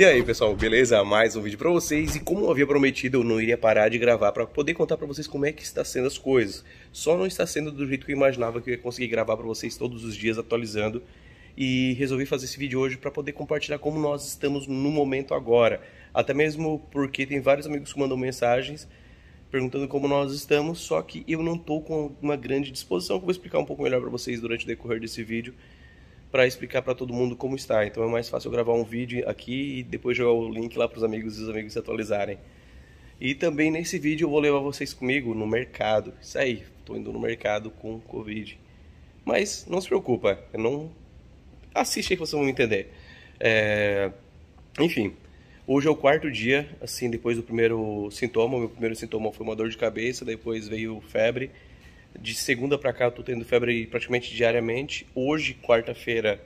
E aí, pessoal, beleza? Mais um vídeo para vocês e como eu havia prometido, eu não iria parar de gravar para poder contar para vocês como é que está sendo as coisas. Só não está sendo do jeito que eu imaginava que eu ia conseguir gravar para vocês todos os dias atualizando e resolvi fazer esse vídeo hoje para poder compartilhar como nós estamos no momento agora. Até mesmo porque tem vários amigos que mandam mensagens perguntando como nós estamos, só que eu não tô com uma grande disposição, que eu vou explicar um pouco melhor para vocês durante o decorrer desse vídeo para explicar para todo mundo como está. Então é mais fácil gravar um vídeo aqui e depois jogar o link lá para os amigos e os amigos se atualizarem. E também nesse vídeo eu vou levar vocês comigo no mercado. Isso aí, estou indo no mercado com Covid. Mas não se preocupa, eu não assiste aí que vocês vão entender. É... Enfim, hoje é o quarto dia, assim, depois do primeiro sintoma. O meu primeiro sintoma foi uma dor de cabeça, depois veio febre de segunda para cá eu tô tendo febre praticamente diariamente. Hoje, quarta-feira,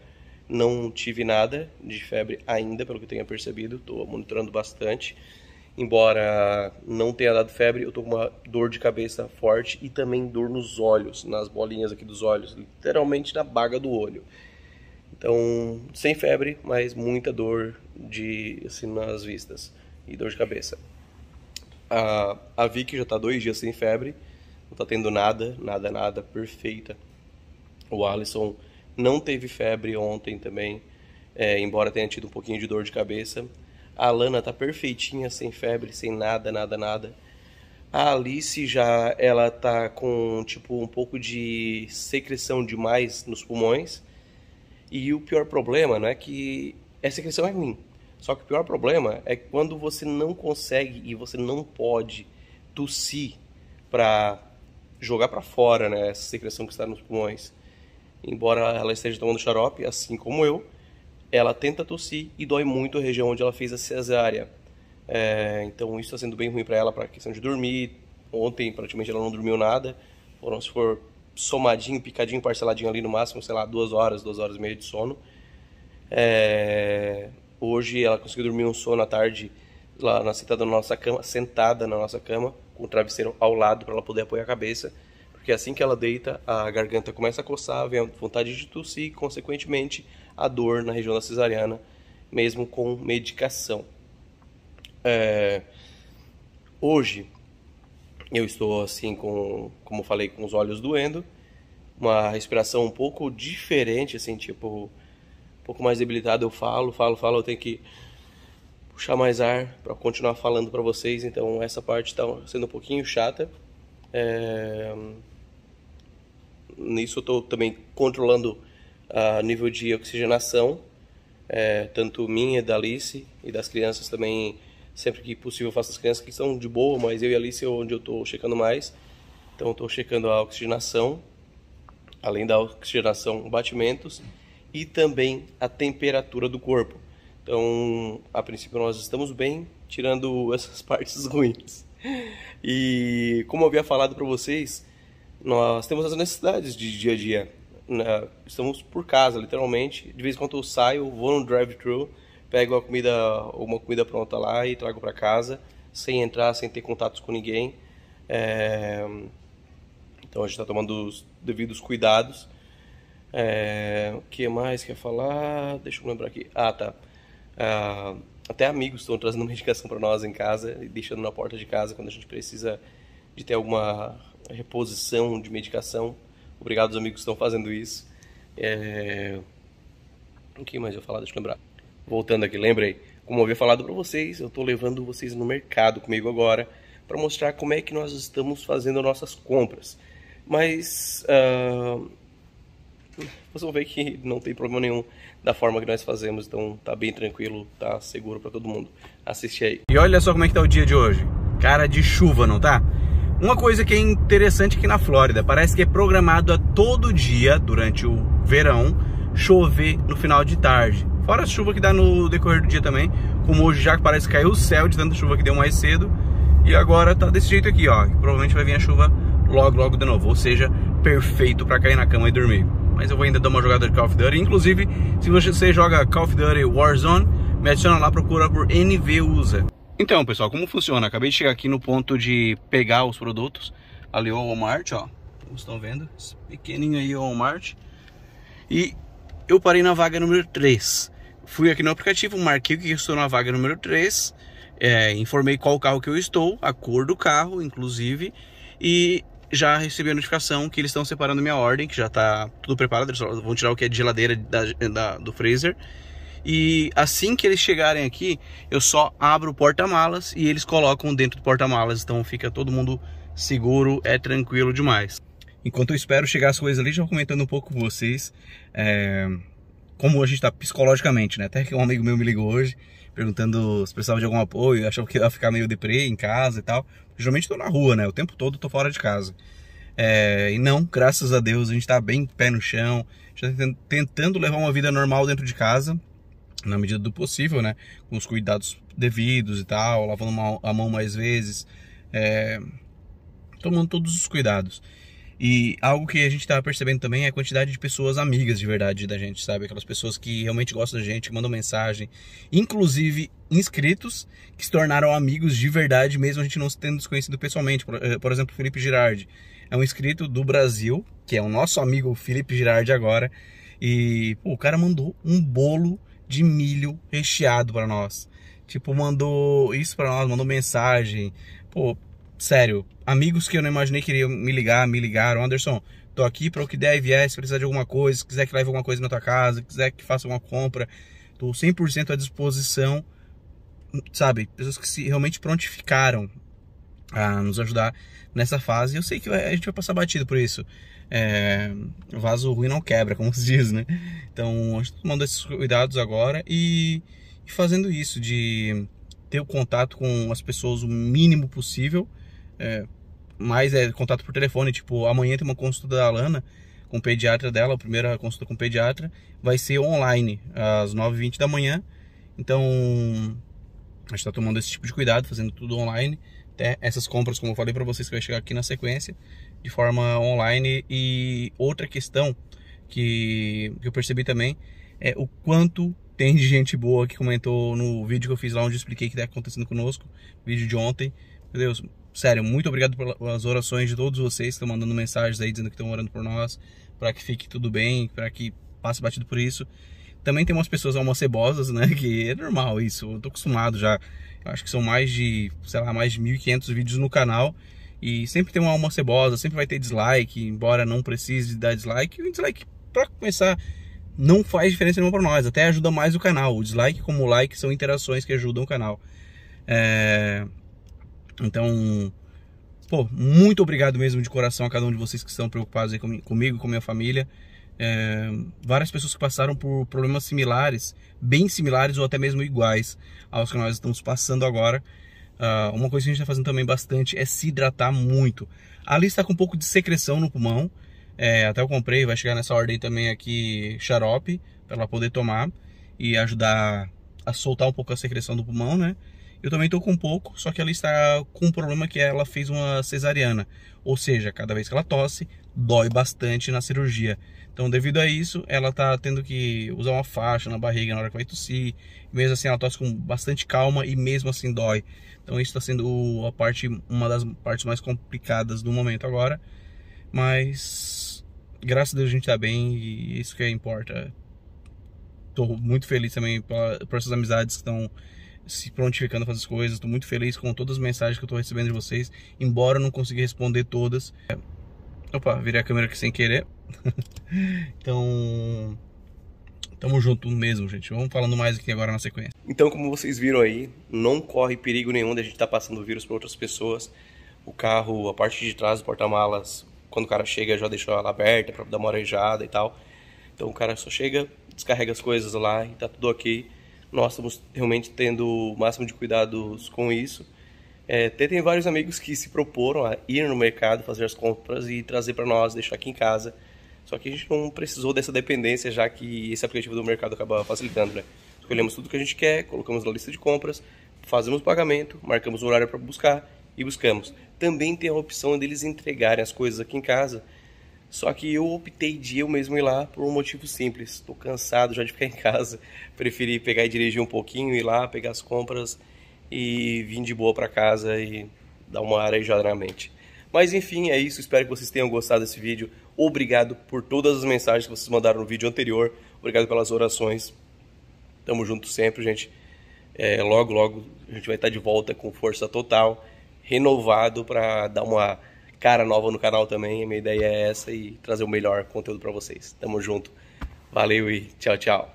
não tive nada de febre ainda, pelo que eu tenha percebido. Estou monitorando bastante. Embora não tenha dado febre, eu estou com uma dor de cabeça forte e também dor nos olhos, nas bolinhas aqui dos olhos, literalmente na baga do olho. Então, sem febre, mas muita dor de assim, nas vistas e dor de cabeça. A, a Vicky já está dois dias sem febre não tá tendo nada, nada, nada, perfeita. O Alisson não teve febre ontem também, é, embora tenha tido um pouquinho de dor de cabeça. A Lana tá perfeitinha, sem febre, sem nada, nada, nada. A Alice já ela tá com tipo um pouco de secreção demais nos pulmões. E o pior problema não é que essa é secreção é ruim. Só que o pior problema é quando você não consegue e você não pode tossir para jogar para fora né, essa secreção que está nos pulmões. Embora ela esteja tomando xarope, assim como eu, ela tenta tossir e dói muito a região onde ela fez a cesárea. É, então isso está sendo bem ruim para ela para a questão de dormir. Ontem praticamente ela não dormiu nada. Foram se for somadinho, picadinho, parceladinho ali no máximo, sei lá, duas horas, duas horas e meia de sono. É, hoje ela conseguiu dormir um sono à tarde lá na sentada na nossa cama, sentada na nossa cama com o travesseiro ao lado para ela poder apoiar a cabeça, porque assim que ela deita, a garganta começa a coçar, vem a vontade de tossir, e, consequentemente, a dor na região da cesariana, mesmo com medicação. É... Hoje, eu estou assim, com, como falei, com os olhos doendo, uma respiração um pouco diferente, assim, tipo, um pouco mais debilitado eu falo, falo, falo, eu tenho que puxar mais ar para continuar falando para vocês. Então essa parte está sendo um pouquinho chata. É... Nisso eu estou também controlando o ah, nível de oxigenação, é, tanto minha, da Alice e das crianças também. Sempre que possível eu faço as crianças que são de boa, mas eu e a Alice é onde eu estou checando mais. Então estou checando a oxigenação, além da oxigenação, batimentos e também a temperatura do corpo. Então, a princípio, nós estamos bem, tirando essas partes ruins. E, como eu havia falado para vocês, nós temos as necessidades de dia a dia. Né? Estamos por casa, literalmente. De vez em quando eu saio, vou no drive-thru, pego a comida, uma comida pronta lá e trago para casa, sem entrar, sem ter contato com ninguém. É... Então a gente está tomando os devidos cuidados. É... O que mais quer falar? Deixa eu lembrar aqui. Ah, tá. Uh, até amigos estão trazendo medicação para nós em casa e deixando na porta de casa quando a gente precisa de ter alguma reposição de medicação. Obrigado aos amigos que estão fazendo isso. É... O que mais eu falar? Deixa eu lembrar. Voltando aqui, lembrei. Como eu havia falado para vocês, eu estou levando vocês no mercado comigo agora para mostrar como é que nós estamos fazendo nossas compras. Mas uh, vocês vão ver que não tem problema nenhum da forma que nós fazemos, então tá bem tranquilo, tá seguro para todo mundo. Assiste aí. E olha só como é que tá o dia de hoje. Cara de chuva, não tá? Uma coisa que é interessante aqui na Flórida, parece que é programado a todo dia durante o verão chover no final de tarde. Fora a chuva que dá no decorrer do dia também, como hoje já parece que caiu o céu de tanta chuva que deu mais cedo. E agora tá desse jeito aqui, ó. Provavelmente vai vir a chuva logo, logo de novo. Ou seja, perfeito para cair na cama e dormir mas eu vou ainda dar uma jogada de Call of Duty. Inclusive, se você joga Call of Duty Warzone, me adiciona lá, procura por NVUSA. Então, pessoal, como funciona? Acabei de chegar aqui no ponto de pegar os produtos. Ali o Walmart, ó. Como estão vendo? Esse pequenininho aí o Walmart. E eu parei na vaga número 3. Fui aqui no aplicativo, marquei que estou na vaga número 3. É, informei qual carro que eu estou, a cor do carro, inclusive. E já recebi a notificação que eles estão separando minha ordem, que já está tudo preparado, eles vão tirar o que é de geladeira da, da, do freezer. E assim que eles chegarem aqui, eu só abro o porta-malas e eles colocam dentro do porta-malas, então fica todo mundo seguro, é tranquilo demais. Enquanto eu espero chegar as coisas ali, já comentando um pouco com vocês. É como a gente tá psicologicamente, né? Até que um amigo meu me ligou hoje perguntando se precisava de algum apoio, achou que ia ficar meio deprê em casa e tal. Geralmente tô na rua, né? O tempo todo tô fora de casa. É, e não, graças a Deus, a gente tá bem pé no chão, já tá tentando levar uma vida normal dentro de casa, na medida do possível, né? Com os cuidados devidos e tal, lavando a mão mais vezes, é, tomando todos os cuidados. E algo que a gente estava percebendo também é a quantidade de pessoas amigas de verdade da gente, sabe? Aquelas pessoas que realmente gostam da gente, que mandam mensagem, inclusive inscritos que se tornaram amigos de verdade, mesmo a gente não se tendo desconhecido pessoalmente. Por, eh, por exemplo, Felipe Girardi é um inscrito do Brasil, que é o nosso amigo Felipe Girardi agora. E pô, o cara mandou um bolo de milho recheado para nós. Tipo, mandou isso para nós, mandou mensagem. Pô, sério, amigos que eu não imaginei que iriam me ligar, me ligaram. Anderson, tô aqui para o que der e vier, se precisar de alguma coisa, se quiser que leve alguma coisa na tua casa, se quiser que faça alguma compra, tô 100% à disposição. Sabe, pessoas que se realmente prontificaram a nos ajudar nessa fase. Eu sei que a gente vai passar batido por isso. É, vaso ruim não quebra, como se diz, né? Então, a gente tá tomando esses cuidados agora e, e fazendo isso de ter o contato com as pessoas o mínimo possível é, mais é contato por telefone, tipo, amanhã tem uma consulta da Alana com o pediatra dela, a primeira consulta com o pediatra, vai ser online, às 9h20 da manhã. Então, a gente está tomando esse tipo de cuidado, fazendo tudo online. Até essas compras, como eu falei para vocês, que vai chegar aqui na sequência, de forma online. E outra questão que, que eu percebi também é o quanto tem de gente boa que comentou no vídeo que eu fiz lá, onde eu expliquei o que está acontecendo conosco, vídeo de ontem Deus, sério, muito obrigado pelas orações de todos vocês que estão mandando mensagens aí dizendo que estão orando por nós, para que fique tudo bem, para que passe batido por isso. Também tem umas pessoas almocebosas, né? Que é normal isso, eu tô acostumado já. Eu acho que são mais de, sei lá, mais de 1.500 vídeos no canal. E sempre tem uma alma cebosa. sempre vai ter dislike, embora não precise dar dislike. E o dislike, pra começar, não faz diferença nenhuma para nós, até ajuda mais o canal. O dislike como o like são interações que ajudam o canal. É... Então, pô, muito obrigado mesmo de coração a cada um de vocês que estão preocupados aí comigo, com minha família. É, várias pessoas que passaram por problemas similares, bem similares ou até mesmo iguais aos que nós estamos passando agora. Uh, uma coisa que a gente está fazendo também bastante é se hidratar muito. Ali está com um pouco de secreção no pulmão, é, até eu comprei, vai chegar nessa ordem também aqui xarope para ela poder tomar e ajudar a soltar um pouco a secreção do pulmão, né? Eu também estou com um pouco, só que ela está com um problema que ela fez uma cesariana. Ou seja, cada vez que ela tosse, dói bastante na cirurgia. Então, devido a isso, ela está tendo que usar uma faixa na barriga na hora que vai tossir. Mesmo assim, ela tosse com bastante calma e mesmo assim dói. Então, isso está sendo a parte, uma das partes mais complicadas do momento agora. Mas, graças a Deus, a gente está bem e isso que importa. Estou muito feliz também por essas amizades que estão se prontificando a fazer as coisas. Estou muito feliz com todas as mensagens que eu estou recebendo de vocês, embora eu não consiga responder todas. É, opa, virei a câmera aqui sem querer. então, tamo junto mesmo, gente. Vamos falando mais aqui agora na sequência. Então, como vocês viram aí, não corre perigo nenhum de a gente estar tá passando o vírus para outras pessoas. O carro, a parte de trás do porta-malas, quando o cara chega, já deixou ela aberta para dar uma arejada e tal. Então o cara só chega, descarrega as coisas lá e tá tudo ok nós estamos realmente tendo o máximo de cuidados com isso. É, tem vários amigos que se proporam a ir no mercado, fazer as compras e trazer para nós, deixar aqui em casa. Só que a gente não precisou dessa dependência, já que esse aplicativo do mercado acaba facilitando, né? Escolhemos tudo que a gente quer, colocamos na lista de compras, fazemos o pagamento, marcamos o horário para buscar e buscamos. Também tem a opção deles entregarem as coisas aqui em casa, só que eu optei de eu mesmo ir lá por um motivo simples. Estou cansado já de ficar em casa. Preferi pegar e dirigir um pouquinho, ir lá, pegar as compras e vir de boa para casa e dar uma arejada na mente. Mas enfim, é isso. Espero que vocês tenham gostado desse vídeo. Obrigado por todas as mensagens que vocês mandaram no vídeo anterior. Obrigado pelas orações. Tamo junto sempre, gente. É, logo, logo a gente vai estar de volta com força total, renovado para dar uma cara nova no canal também. A minha ideia é essa e trazer o melhor conteúdo para vocês. Tamo junto. Valeu e tchau, tchau.